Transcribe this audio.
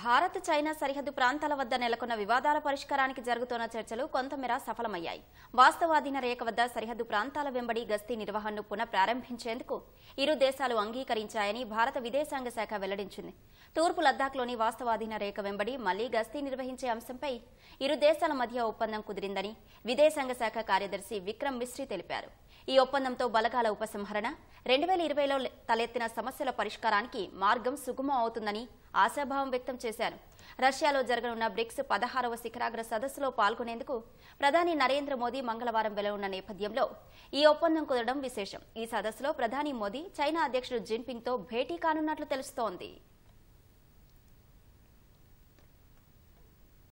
Bharat China సరిహద్దు ప్రాంతాల వద్ద నెలకొన్న వివాదాల పరిష్కారానికి జరుగుతున్న చర్చలు కొంతమేర సఫలమయ్యాయి వాస్తవాధీన రేఖ వద్ద సరిహద్దు ప్రాంతాల వెంబడి గస్తీ నిర్వహణను పునఃప్రారంభించేందుకు ఇరు దేశాలు అంగీకరించాయని భారత విదేశాంగ శాఖ వెల్లడించింది తూర్పు లద్దాఖ్లోని వాస్తవాధీన రేఖ వెంబడి మళ్లీ గస్తీ నిర్వహించే అంశంపై ఇరు దేశాల మధ్య ఒప్పందం కుదిరిందని విదేశాంగ శాఖ కార్యదర్శి విక్రమ్ మిశ్రీ తెలిపారు ఈ ఒప్పందంతో బలగాల ఉపసంహరణ రెండు వేల ఇరవైలో తలెత్తిన సమస్యల పరిష్కారానికి మార్గం సుగమం అవుతుందని ఆశాభావం వ్యక్తం చేశారు రష్యాలో జరగనున్న బ్రిక్స్ పదహారవ శిఖరాగ్ర సదస్సులో పాల్గొనేందుకు ప్రధాని నరేంద్ర మోదీ మంగళవారం వెలవున్న నేపథ్యంలో ఈ ఒప్పందం కుదరడం విశేషం ఈ సదస్సులో ప్రధాని మోదీ చైనా అధ్యక్షుడు జిన్పింగ్తో భేటీ కానున్నట్లు తెలుస్తోంది